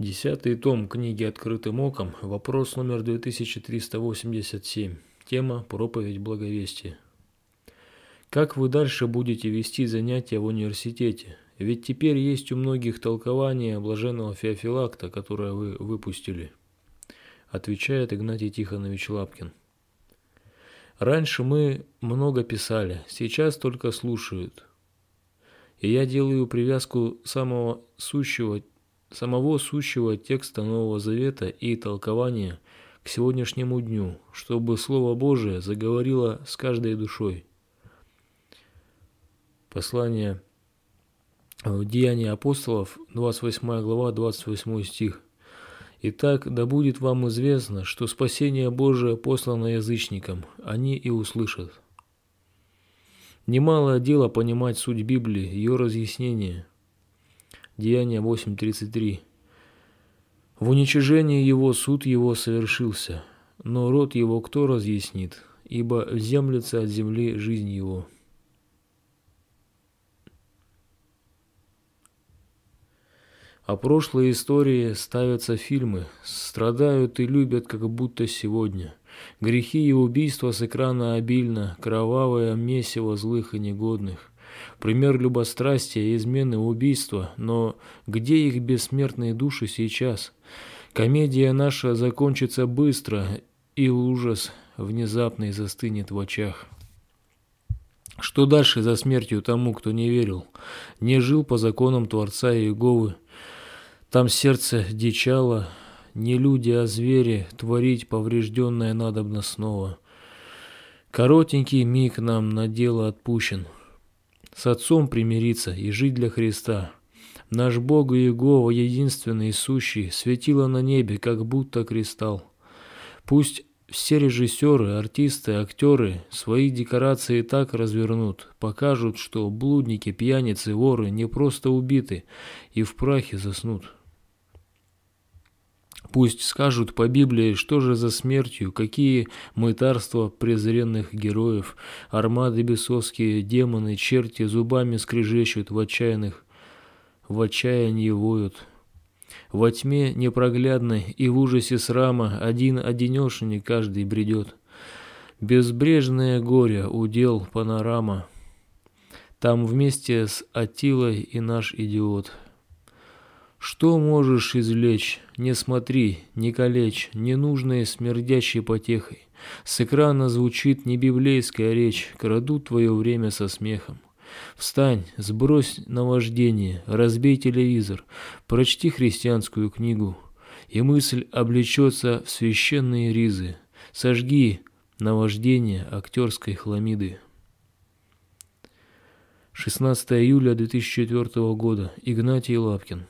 Десятый том книги «Открытым оком», вопрос номер 2387, тема «Проповедь благовестия». Как вы дальше будете вести занятия в университете? Ведь теперь есть у многих толкования блаженного Феофилакта, которое вы выпустили, отвечает Игнатий Тихонович Лапкин. Раньше мы много писали, сейчас только слушают. И я делаю привязку самого сущего самого сущего текста Нового Завета и толкования к сегодняшнему дню, чтобы Слово Божие заговорило с каждой душой. Послание Деяния апостолов, 28 глава, 28 стих. «Итак, да будет вам известно, что спасение Божие послано язычникам, они и услышат». Немалое дело понимать суть Библии, ее разъяснение – Деяние 8.33. В уничижении его суд его совершился, но род его кто разъяснит, ибо землится от земли жизнь его». О прошлой истории ставятся фильмы, страдают и любят, как будто сегодня. Грехи и убийства с экрана обильно, кровавое месиво злых и негодных. Пример любострастия, измены, убийства, но где их бессмертные души сейчас? Комедия наша закончится быстро, и ужас внезапно застынет в очах. Что дальше за смертью тому, кто не верил, не жил по законам Творца Иеговы? Там сердце дичало, не люди, а звери, творить поврежденное надобно снова. Коротенький миг нам на дело отпущен — с Отцом примириться и жить для Христа. Наш Бог Иегова, единственный и сущий, светило на небе, как будто кристалл. Пусть все режиссеры, артисты, актеры свои декорации так развернут, покажут, что блудники, пьяницы, воры не просто убиты и в прахе заснут. Пусть скажут по Библии, что же за смертью, какие мытарства презренных героев, армады бесовские, демоны, черти зубами скрежещут в отчаянных, в отчаянии воют. Во тьме непроглядной и в ужасе срама один одинешенек каждый бредет. Безбрежное горе удел панорама. Там вместе с Атилой и наш идиот – что можешь извлечь? Не смотри, не калечь, ненужные смердящей потехой. С экрана звучит не библейская речь, крадут твое время со смехом. Встань, сбрось наваждение, разбей телевизор, прочти христианскую книгу, и мысль облечется в священные ризы. Сожги наваждение актерской хламиды. 16 июля 2004 года. Игнатий Лапкин.